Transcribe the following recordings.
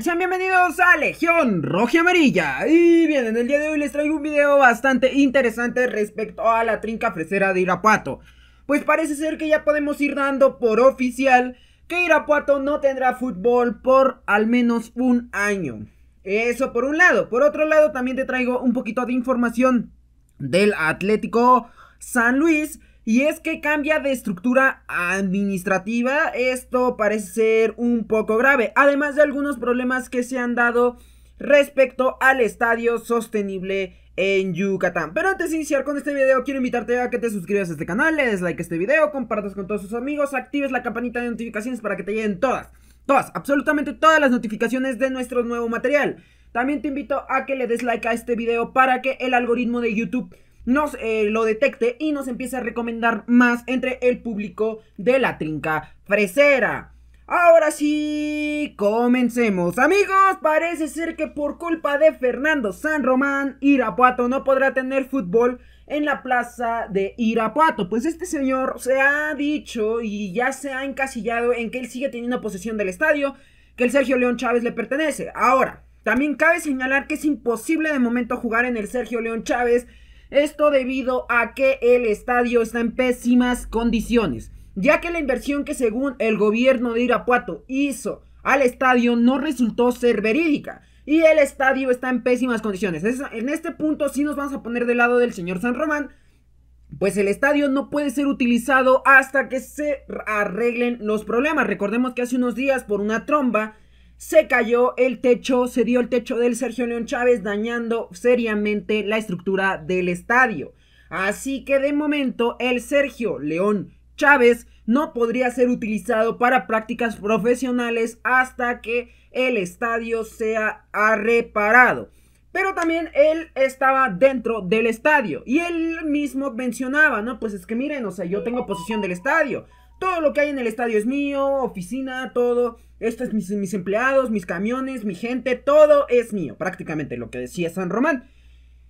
Sean bienvenidos a Legión Roja Amarilla Y bien, en el día de hoy les traigo un video bastante interesante respecto a la trinca fresera de Irapuato Pues parece ser que ya podemos ir dando por oficial que Irapuato no tendrá fútbol por al menos un año Eso por un lado, por otro lado también te traigo un poquito de información del Atlético San Luis y es que cambia de estructura administrativa. Esto parece ser un poco grave. Además de algunos problemas que se han dado respecto al estadio sostenible en Yucatán. Pero antes de iniciar con este video, quiero invitarte a que te suscribas a este canal, le des like a este video, compartas con todos tus amigos, actives la campanita de notificaciones para que te lleguen todas, todas, absolutamente todas las notificaciones de nuestro nuevo material. También te invito a que le des like a este video para que el algoritmo de YouTube nos eh, lo detecte y nos empiece a recomendar más entre el público de la trinca fresera. Ahora sí, comencemos. Amigos, parece ser que por culpa de Fernando San Román, Irapuato no podrá tener fútbol en la plaza de Irapuato. Pues este señor se ha dicho y ya se ha encasillado en que él sigue teniendo posesión del estadio, que el Sergio León Chávez le pertenece. Ahora, también cabe señalar que es imposible de momento jugar en el Sergio León Chávez esto debido a que el estadio está en pésimas condiciones, ya que la inversión que según el gobierno de Irapuato hizo al estadio no resultó ser verídica. Y el estadio está en pésimas condiciones. en este punto sí nos vamos a poner del lado del señor San Román. Pues el estadio no puede ser utilizado hasta que se arreglen los problemas. Recordemos que hace unos días por una tromba se cayó el techo, se dio el techo del Sergio León Chávez, dañando seriamente la estructura del estadio. Así que de momento el Sergio León Chávez no podría ser utilizado para prácticas profesionales hasta que el estadio sea reparado. Pero también él estaba dentro del estadio y él mismo mencionaba, ¿no? Pues es que miren, o sea, yo tengo posesión del estadio. Todo lo que hay en el estadio es mío, oficina, todo. Estos es mis, empleados, mis camiones, mi gente, todo es mío, prácticamente lo que decía San Román.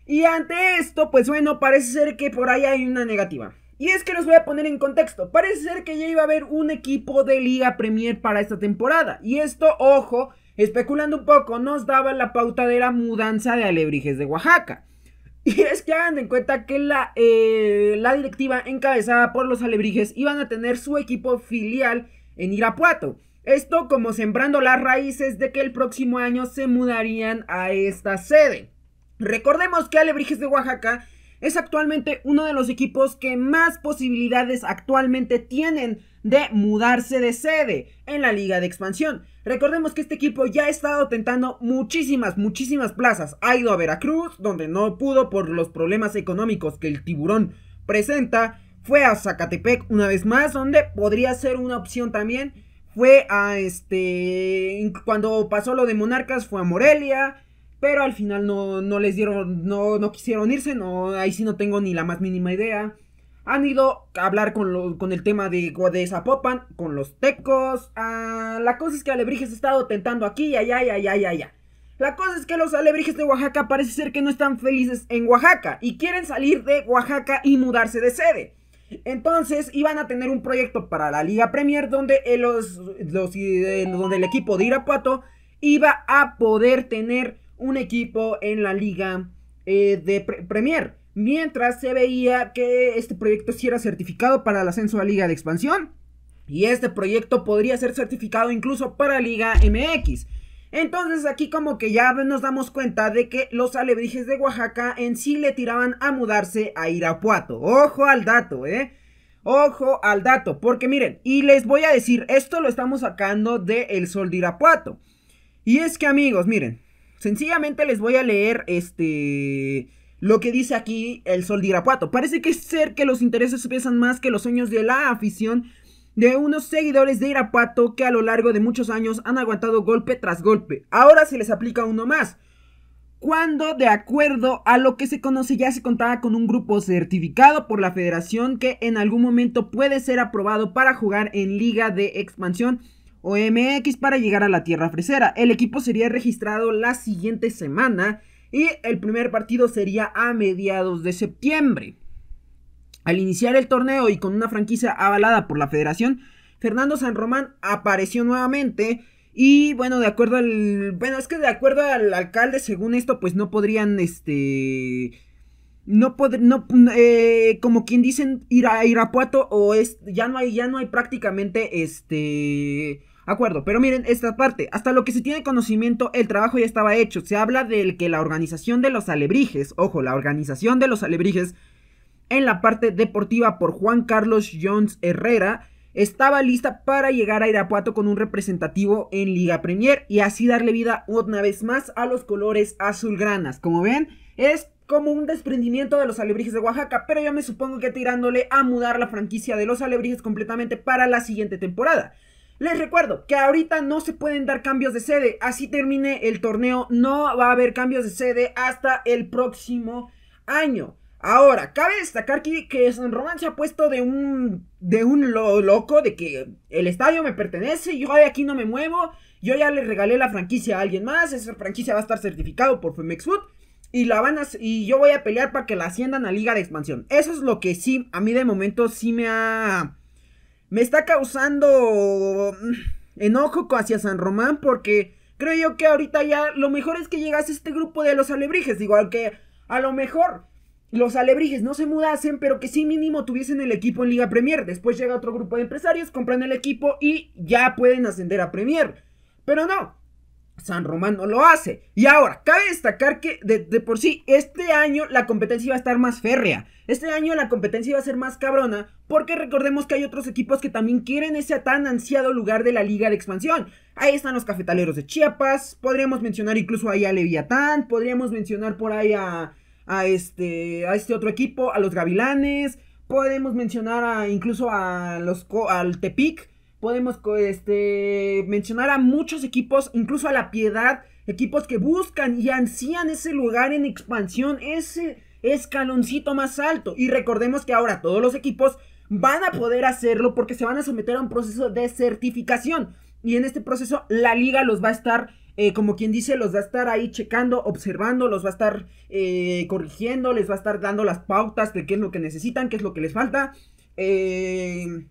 Y ante esto, pues bueno, parece ser que por ahí hay una negativa. Y es que los voy a poner en contexto. Parece ser que ya iba a haber un equipo de Liga Premier para esta temporada. Y esto, ojo, especulando un poco, nos daba la pauta de la mudanza de Alebrijes de Oaxaca. Y es que hagan en cuenta que la, eh, la directiva encabezada por los Alebrijes iban a tener su equipo filial en Irapuato. Esto como sembrando las raíces de que el próximo año se mudarían a esta sede. Recordemos que Alebrijes de Oaxaca es actualmente uno de los equipos que más posibilidades actualmente tienen de mudarse de sede en la liga de expansión. Recordemos que este equipo ya ha estado tentando muchísimas, muchísimas plazas. Ha ido a Veracruz, donde no pudo por los problemas económicos que el tiburón presenta. Fue a Zacatepec una vez más, donde podría ser una opción también fue a este, cuando pasó lo de Monarcas fue a Morelia, pero al final no, les dieron, no, quisieron irse, no, ahí sí no tengo ni la más mínima idea. Han ido a hablar con, el tema de, de Zapopan, con los tecos. Ah, la cosa es que Alebrijes ha estado tentando aquí ya, ya, ya, ya, ya, La cosa es que los alebrijes de Oaxaca parece ser que no están felices en Oaxaca y quieren salir de Oaxaca y mudarse de sede. Entonces iban a tener un proyecto para la Liga Premier donde el, los, eh, donde el equipo de Irapuato iba a poder tener un equipo en la Liga eh, de Premier. Mientras se veía que este proyecto sí era certificado para el ascenso a Liga de Expansión. Y este proyecto podría ser certificado incluso para Liga MX. Entonces aquí como que ya nos damos cuenta de que los alebrijes de Oaxaca en sí le tiraban a mudarse a Irapuato. Ojo al dato, ¿eh? Ojo al dato, porque miren, y les voy a decir, esto lo estamos sacando de El Sol de Irapuato. Y es que amigos, miren, sencillamente les voy a leer este lo que dice aquí El Sol de Irapuato. Parece que es ser que los intereses pesan más que los sueños de la afición de unos seguidores de Irapato que a lo largo de muchos años han aguantado golpe tras golpe. Ahora se les aplica uno más. Cuando, de acuerdo a lo que se conoce, ya se contaba con un grupo certificado por la federación que en algún momento puede ser aprobado para jugar en Liga de Expansión o MX para llegar a la Tierra Fresera. El equipo sería registrado la siguiente semana y el primer partido sería a mediados de septiembre. Al iniciar el torneo y con una franquicia avalada por la federación, Fernando San Román apareció nuevamente y bueno, de acuerdo al bueno, es que de acuerdo al alcalde, según esto pues no podrían este no pod no eh, como quien dicen ir a Irapuato o es ya no hay ya no hay prácticamente este acuerdo, pero miren esta parte, hasta lo que se tiene conocimiento, el trabajo ya estaba hecho. Se habla del que la organización de los alebrijes, ojo, la organización de los alebrijes en la parte deportiva por Juan Carlos Jones Herrera, estaba lista para llegar a Irapuato con un representativo en Liga Premier y así darle vida una vez más a los colores azulgranas. Como ven, es como un desprendimiento de los alebrijes de Oaxaca, pero yo me supongo que tirándole a mudar la franquicia de los alebrijes completamente para la siguiente temporada. Les recuerdo que ahorita no se pueden dar cambios de sede, así termine el torneo, no va a haber cambios de sede hasta el próximo año. Ahora, cabe destacar que, que San Román se ha puesto de un, de un loco, de que el estadio me pertenece, yo aquí no me muevo, yo ya le regalé la franquicia a alguien más, esa franquicia va a estar certificado por Femex Food y, la van a, y yo voy a pelear para que la asciendan a Liga de Expansión. Eso es lo que sí, a mí de momento sí me ha... Me está causando enojo hacia San Román porque creo yo que ahorita ya lo mejor es que llegase este grupo de los alebrijes, igual que a lo mejor los alebrijes no se mudasen, pero que sí mínimo tuviesen el equipo en Liga Premier. Después llega otro grupo de empresarios, compran el equipo y ya pueden ascender a Premier. Pero no, San Román no lo hace. Y ahora, cabe destacar que de, por sí, este año la competencia iba a estar más férrea. Este año la competencia iba a ser más cabrona. Porque recordemos que hay otros equipos que también quieren ese tan ansiado lugar de la liga de expansión. Ahí están los cafetaleros de Chiapas. Podríamos mencionar incluso ahí a Leviatán. Podríamos mencionar por ahí a a este, a este otro equipo, a los Gavilanes, podemos mencionar a, incluso a los, al Tepic, podemos este, mencionar a muchos equipos, incluso a La Piedad, equipos que buscan y ansían ese lugar en expansión, ese escaloncito más alto. Y recordemos que ahora todos los equipos van a poder hacerlo porque se van a someter a un proceso de certificación. Y en este proceso la liga los va a estar, eh, como quien dice, los va a estar ahí checando, observando, los va a estar eh, corrigiendo, les va a estar dando las pautas de qué es lo que necesitan, qué es lo que les falta. Eh,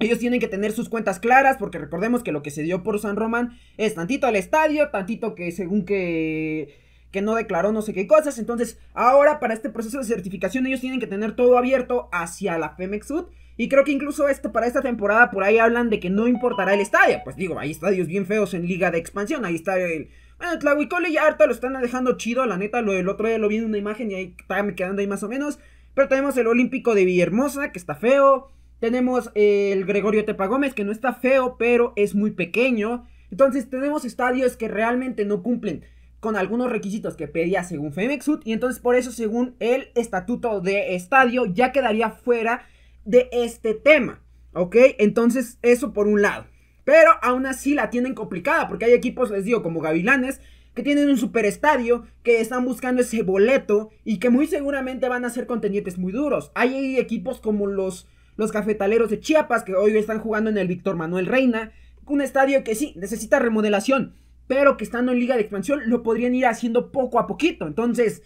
ellos tienen que tener sus cuentas claras porque recordemos que lo que se dio por San Román es tantito al estadio, tantito que según que que no declaró no sé qué cosas. Entonces, ahora para este proceso de certificación ellos tienen que tener todo abierto hacia la Femexud Y creo que incluso esto para esta temporada por ahí hablan de que no importará el estadio. Pues digo, hay estadios bien feos en liga de expansión. Ahí está el... Bueno, Tlahuicole ya harta lo están dejando chido, la neta. Lo del otro día lo vi en una imagen y ahí está quedando ahí más o menos. Pero tenemos el Olímpico de Villahermosa, que está feo. Tenemos el Gregorio Tepa Gómez, que no está feo, pero es muy pequeño. Entonces tenemos estadios que realmente no cumplen con algunos requisitos que pedía según Femexud y entonces por eso según el estatuto de estadio ya quedaría fuera de este tema, ¿ok? Entonces eso por un lado, pero aún así la tienen complicada porque hay equipos, les digo, como Gavilanes, que tienen un superestadio, que están buscando ese boleto y que muy seguramente van a ser contendientes muy duros. Hay equipos como los, los cafetaleros de Chiapas que hoy están jugando en el Víctor Manuel Reina, un estadio que sí, necesita remodelación pero que estando en liga de expansión lo podrían ir haciendo poco a poquito. Entonces,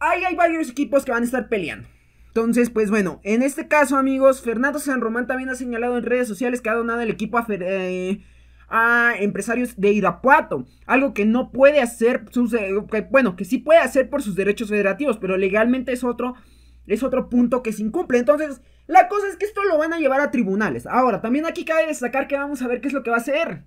ahí hay varios equipos que van a estar peleando. Entonces, pues bueno, en este caso, amigos, Fernando San Román también ha señalado en redes sociales que ha donado el equipo a, eh, empresarios de Irapuato, algo que no puede hacer, eh, bueno, que sí puede hacer por sus derechos federativos, pero legalmente es otro, es otro punto que se incumple. Entonces, la cosa es que esto lo van a llevar a tribunales. Ahora, también aquí cabe destacar que vamos a ver qué es lo que va a hacer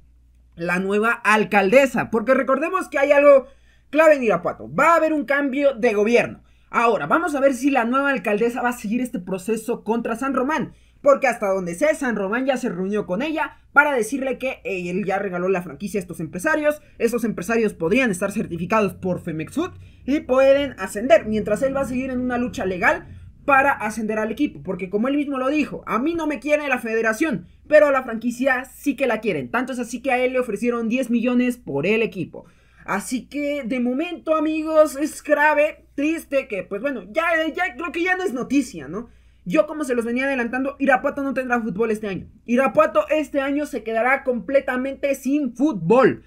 la nueva alcaldesa. Porque recordemos que hay algo clave en Irapuato. Va a haber un cambio de gobierno. Ahora, vamos a ver si la nueva alcaldesa va a seguir este proceso contra San Román. Porque hasta donde sé, San Román ya se reunió con ella para decirle que él ya regaló la franquicia a estos empresarios. esos empresarios podrían estar certificados por Femexud y pueden ascender. Mientras él va a seguir en una lucha legal para ascender al equipo, porque como él mismo lo dijo, a mí no me quiere la federación, pero a la franquicia sí que la quieren, tanto es así que a él le ofrecieron 10 millones por el equipo. Así que de momento amigos es grave, triste que pues bueno, ya, ya creo que ya no es noticia, ¿no? Yo como se los venía adelantando, Irapuato no tendrá fútbol este año. Irapuato este año se quedará completamente sin fútbol.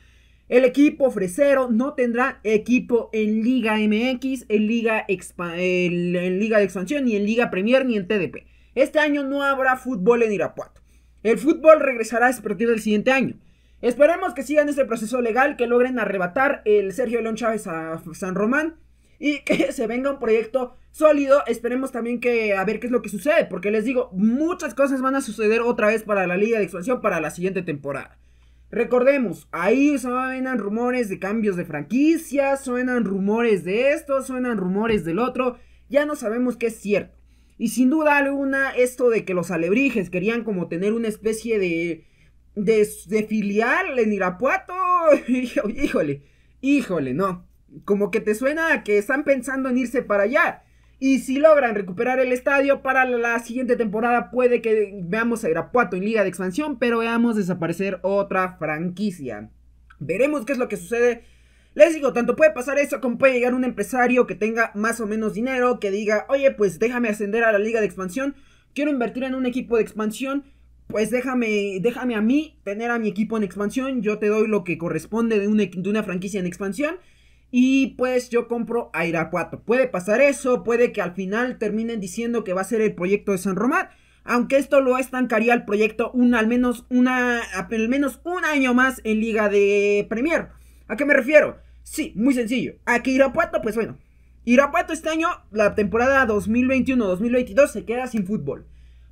El equipo fresero no tendrá equipo en Liga MX, en Liga, en Liga de Expansión, ni en Liga Premier, ni en TDP. Este año no habrá fútbol en Irapuato. El fútbol regresará a partir del siguiente año. Esperemos que sigan este proceso legal, que logren arrebatar el Sergio León Chávez a San Román y que se venga un proyecto sólido. Esperemos también que a ver qué es lo que sucede, porque les digo, muchas cosas van a suceder otra vez para la Liga de Expansión para la siguiente temporada. Recordemos, ahí suenan rumores de cambios de franquicia, suenan rumores de esto, suenan rumores del otro, ya no sabemos qué es cierto. Y sin duda alguna, esto de que los alebrijes querían como tener una especie de, de, filial en Irapuato, híjole, híjole, no. Como que te suena a que están pensando en irse para allá. Y si logran recuperar el estadio para la siguiente temporada, puede que veamos a Irapuato en Liga de Expansión, pero veamos desaparecer otra franquicia. Veremos qué es lo que sucede. Les digo, tanto puede pasar eso como puede llegar un empresario que tenga más o menos dinero, que diga, oye, pues déjame ascender a la Liga de Expansión, quiero invertir en un equipo de expansión, pues déjame, déjame a mí tener a mi equipo en expansión, yo te doy lo que corresponde de una, e, de una franquicia en expansión y pues yo compro a Irapuato. Puede pasar eso, puede que al final terminen diciendo que va a ser el proyecto de San Román. Aunque esto lo estancaría el proyecto un, al, menos una, al menos un año más en Liga de Premier. ¿A qué me refiero? Sí, muy sencillo. A que Irapuato, pues bueno. Irapuato este año, la temporada 2021-2022, se queda sin fútbol.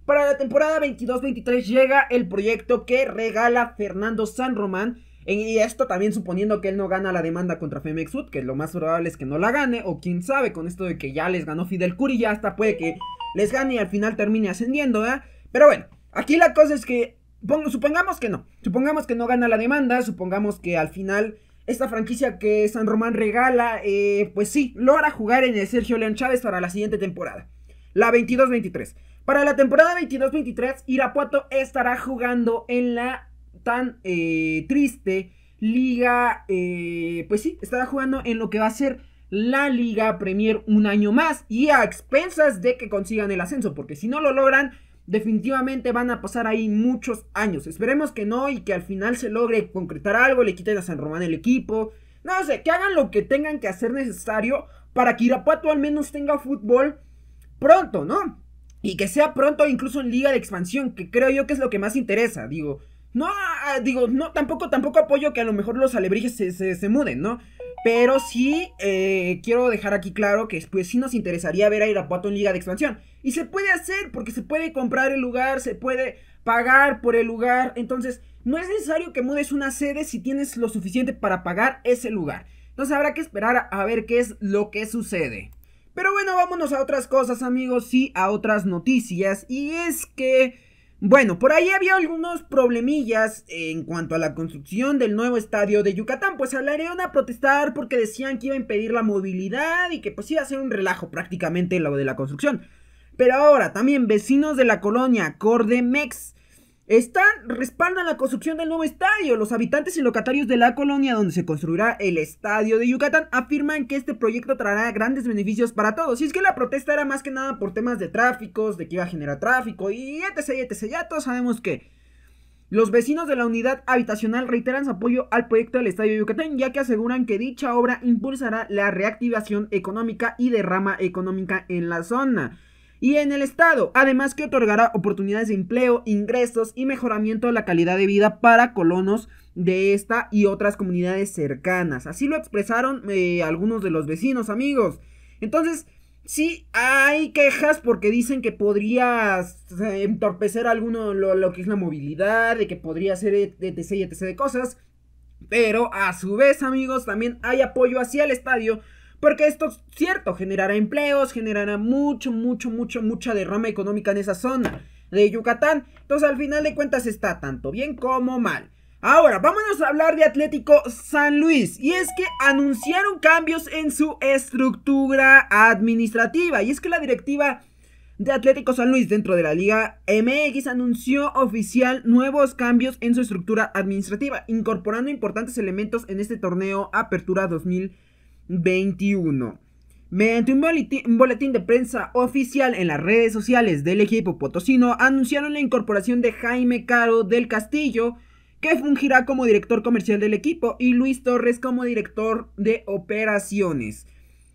Para la temporada 22-23 llega el proyecto que regala Fernando San Román y esto también suponiendo que él no gana la demanda contra Femex que lo más probable es que no la gane, o quién sabe, con esto de que ya les ganó Fidel Curi, ya hasta puede que les gane y al final termine ascendiendo, ¿verdad? Pero bueno, aquí la cosa es que, supongamos que no, supongamos que no gana la demanda, supongamos que al final esta franquicia que San Román regala, eh, pues sí, logra jugar en el Sergio León Chávez para la siguiente temporada, la 22-23. Para la temporada 22-23, Irapuato estará jugando en la tan eh, triste, Liga, eh, pues sí, estará jugando en lo que va a ser la Liga Premier un año más y a expensas de que consigan el ascenso, porque si no lo logran, definitivamente van a pasar ahí muchos años. Esperemos que no y que al final se logre concretar algo, le quiten a San Román el equipo, no sé, que hagan lo que tengan que hacer necesario para que Irapuato al menos tenga fútbol pronto, ¿no? Y que sea pronto incluso en liga de expansión, que creo yo que es lo que más interesa, digo. No, ah, ah, digo, no, tampoco, tampoco apoyo que a lo mejor los alebrijes se, muden, ¿no? Pero sí eh, quiero dejar aquí claro que pues sí nos interesaría ver a Irapuato en Liga de Expansión. Y se puede hacer porque se puede comprar el lugar, se puede pagar por el lugar. Entonces, no es necesario que mudes una sede si tienes lo suficiente para pagar ese lugar. Entonces habrá que esperar a, ver qué es lo que sucede. Pero bueno, vámonos a otras cosas amigos y a otras noticias. Y es que... Bueno, por ahí había algunos problemillas en cuanto a la construcción del nuevo estadio de Yucatán, pues hablarían a protestar porque decían que iba a impedir la movilidad y que pues iba a ser un relajo prácticamente lo de la construcción. Pero ahora también vecinos de la colonia Cordemex están respaldan la construcción del nuevo estadio. Los habitantes y locatarios de la colonia donde se construirá el estadio de Yucatán afirman que este proyecto traerá grandes beneficios para todos. Y es que la protesta era más que nada por temas de tráficos, de que iba a generar tráfico y etc, etc. Ya todos sabemos que los vecinos de la unidad habitacional reiteran su apoyo al proyecto del Estadio de Yucatán, ya que aseguran que dicha obra impulsará la reactivación económica y derrama económica en la zona y en el Estado, además que otorgará oportunidades de empleo, ingresos y mejoramiento de la calidad de vida para colonos de esta y otras comunidades cercanas. Así lo expresaron eh, algunos de los vecinos, amigos. Entonces, sí hay quejas porque dicen que podría eh, entorpecer alguno lo, lo, que es la movilidad, de que podría ser etc, etc, etc de cosas. Pero a su vez, amigos, también hay apoyo hacia el estadio porque esto es cierto, generará empleos, generará mucho, mucho, mucho, mucha derrama económica en esa zona de Yucatán. Entonces al final de cuentas está tanto bien como mal. Ahora, vámonos a hablar de Atlético San Luis. Y es que anunciaron cambios en su estructura administrativa. Y es que la directiva de Atlético San Luis dentro de la Liga MX anunció oficial nuevos cambios en su estructura administrativa, incorporando importantes elementos en este torneo Apertura 2000 21. Mediante un boletín, de prensa oficial en las redes sociales del equipo potosino, anunciaron la incorporación de Jaime Caro del Castillo, que fungirá como director comercial del equipo, y Luis Torres como director de operaciones.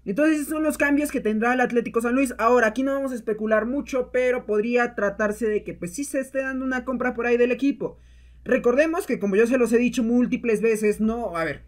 Entonces esos son los cambios que tendrá el Atlético San Luis. Ahora, aquí no vamos a especular mucho, pero podría tratarse de que pues sí se esté dando una compra por ahí del equipo. Recordemos que como yo se los he dicho múltiples veces, no, a ver,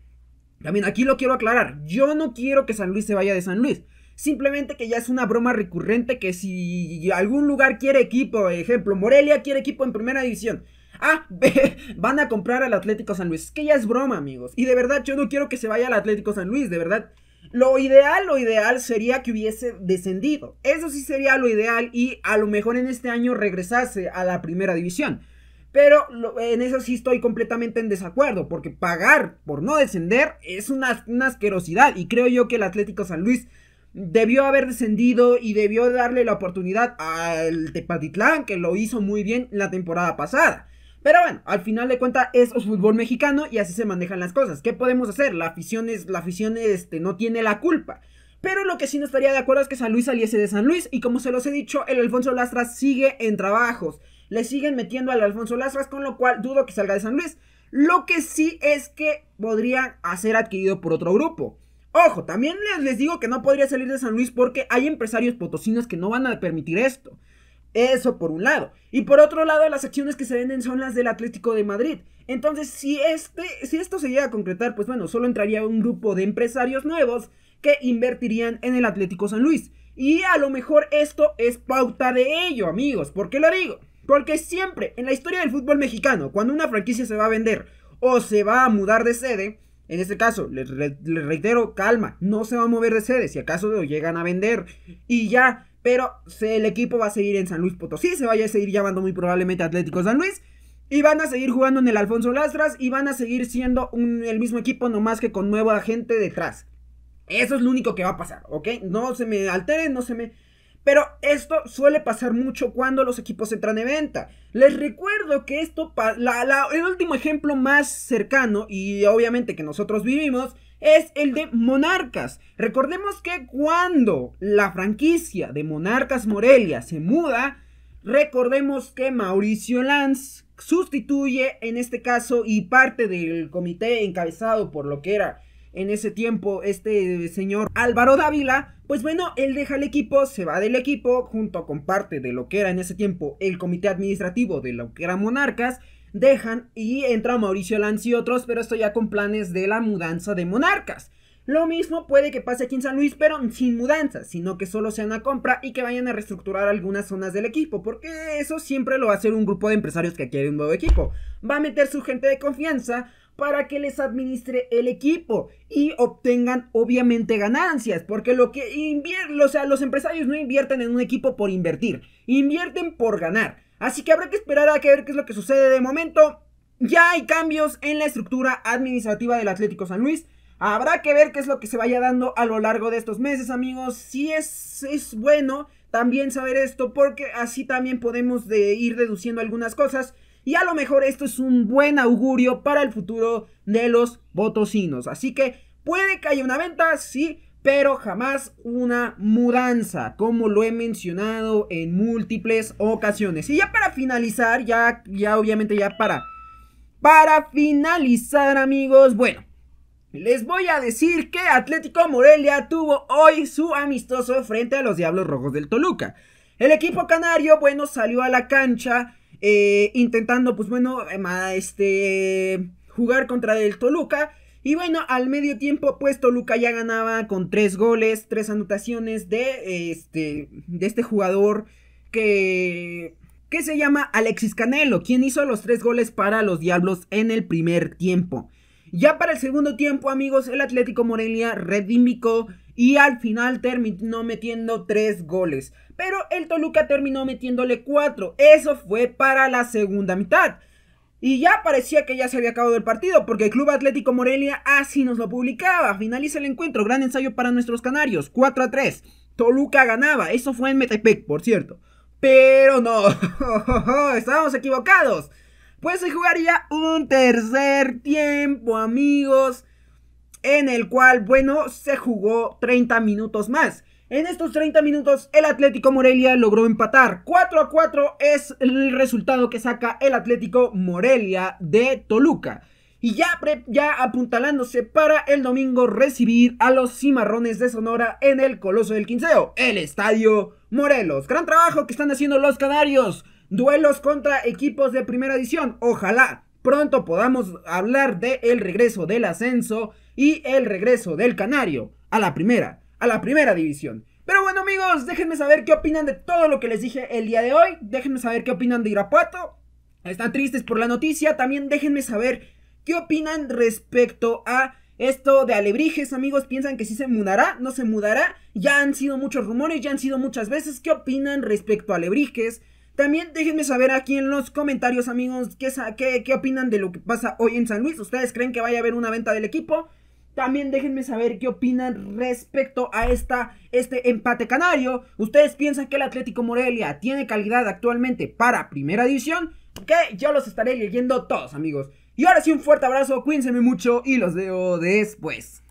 también aquí lo quiero aclarar, yo no quiero que San Luis se vaya de San Luis. Simplemente que ya es una broma recurrente que si algún lugar quiere equipo, ejemplo, Morelia quiere equipo en primera división. Ah, van a comprar al Atlético San Luis. que ya es broma, amigos. Y de verdad, yo no quiero que se vaya al Atlético San Luis, de verdad. Lo ideal, lo ideal sería que hubiese descendido. Eso sí sería lo ideal y a lo mejor en este año regresase a la primera división. Pero en eso sí estoy completamente en desacuerdo, porque pagar por no descender es una, asquerosidad. Y creo yo que el Atlético San Luis debió haber descendido y debió darle la oportunidad al Tepatitlán, que lo hizo muy bien la temporada pasada. Pero bueno, al final de cuentas es fútbol mexicano y así se manejan las cosas. ¿Qué podemos hacer? La afición, es, la afición este, no tiene la culpa. Pero lo que sí no estaría de acuerdo es que San Luis saliese de San Luis y como se los he dicho, el Alfonso Lastra sigue en trabajos le siguen metiendo al Alfonso Lazras con lo cual dudo que salga de San Luis. Lo que sí es que podría ser adquirido por otro grupo. Ojo, también les, les digo que no podría salir de San Luis porque hay empresarios potosinos que no van a permitir esto. Eso por un lado. Y por otro lado, las acciones que se venden son las del Atlético de Madrid. Entonces, si, este, si esto se llega a concretar, pues bueno, solo entraría un grupo de empresarios nuevos que invertirían en el Atlético San Luis. Y a lo mejor esto es pauta de ello, amigos. ¿Por qué lo digo? Porque siempre, en la historia del fútbol mexicano, cuando una franquicia se va a vender o se va a mudar de sede, en este caso, les, reitero, calma, no se va a mover de sede, si acaso lo llegan a vender y ya, pero el equipo va a seguir en San Luis Potosí, se vaya a seguir llamando muy probablemente Atlético San Luis. Y van a seguir jugando en el Alfonso Lastras y van a seguir siendo el mismo equipo, nomás que con nueva gente detrás. Eso es lo único que va a pasar, ¿ok? No se me alteren, no se me pero esto suele pasar mucho cuando los equipos entran de venta. Les recuerdo que esto, el último ejemplo más cercano y obviamente que nosotros vivimos es el de Monarcas. Recordemos que cuando la franquicia de Monarcas Morelia se muda, recordemos que Mauricio Lanz sustituye en este caso y parte del comité encabezado por lo que era en ese tiempo este señor Álvaro Dávila pues bueno, él deja el equipo, se va del equipo, junto con parte de lo que era en ese tiempo el comité administrativo de lo que era Monarcas, dejan y entra Mauricio Lanz y otros, pero esto ya con planes de la mudanza de Monarcas. Lo mismo puede que pase aquí en San Luis, pero sin mudanza, sino que solo sea una compra y que vayan a reestructurar algunas zonas del equipo, porque eso siempre lo va a hacer un grupo de empresarios que quiere un nuevo equipo. Va a meter su gente de confianza, para que les administre el equipo y obtengan obviamente ganancias, porque lo que invierten, o sea, los empresarios no invierten en un equipo por invertir, invierten por ganar. Así que habrá que esperar a ver qué es lo que sucede de momento. Ya hay cambios en la estructura administrativa del Atlético San Luis. Habrá que ver qué es lo que se vaya dando a lo largo de estos meses, amigos. Si es, bueno también saber esto, porque así también podemos de ir deduciendo algunas cosas y a lo mejor esto es un buen augurio para el futuro de los botosinos. Así que puede que haya una venta, sí, pero jamás una mudanza, como lo he mencionado en múltiples ocasiones. Y ya para finalizar, ya, ya obviamente ya para, para finalizar amigos, bueno. Les voy a decir que Atlético Morelia tuvo hoy su amistoso frente a los Diablos Rojos del Toluca. El equipo canario, bueno, salió a la cancha eh, intentando, pues bueno, em, este, jugar contra el Toluca. Y bueno, al medio tiempo, pues Toluca ya ganaba con tres goles, tres anotaciones de este, de este jugador que, que se llama Alexis Canelo, quien hizo los tres goles para los Diablos en el primer tiempo. Ya para el segundo tiempo, amigos, el Atlético Morelia redímico y al final terminó metiendo 3 goles. Pero el Toluca terminó metiéndole 4. Eso fue para la segunda mitad. Y ya parecía que ya se había acabado el partido, porque el Club Atlético Morelia así nos lo publicaba. Finaliza el encuentro, gran ensayo para nuestros canarios, 4 a 3. Toluca ganaba, eso fue en Metepec, por cierto. Pero no, estábamos equivocados. Pues se jugaría un tercer tiempo, amigos en el cual, bueno, se jugó 30 minutos más. En estos 30 minutos el Atlético Morelia logró empatar. 4 a 4 es el resultado que saca el Atlético Morelia de Toluca. Y ya, apuntalándose para el domingo recibir a los Cimarrones de Sonora en el Coloso del Quinceo, el Estadio Morelos. Gran trabajo que están haciendo los canarios. Duelos contra equipos de primera edición. Ojalá pronto podamos hablar del el regreso del ascenso y el regreso del Canario a la primera, a la primera división. Pero bueno amigos, déjenme saber qué opinan de todo lo que les dije el día de hoy. Déjenme saber qué opinan de Irapuato. Están tristes por la noticia. También déjenme saber qué opinan respecto a esto de Alebrijes, amigos. ¿Piensan que sí se mudará? ¿No se mudará? Ya han sido muchos rumores, ya han sido muchas veces. ¿Qué opinan respecto a Alebrijes? También déjenme saber aquí en los comentarios, amigos, qué, qué opinan de lo que pasa hoy en San Luis. ¿Ustedes creen que vaya a haber una venta del equipo? También déjenme saber qué opinan respecto a esta, este empate canario. ¿Ustedes piensan que el Atlético Morelia tiene calidad actualmente para primera división? Que yo los estaré leyendo todos, amigos. Y ahora sí, un fuerte abrazo, cuídense mucho y los veo después.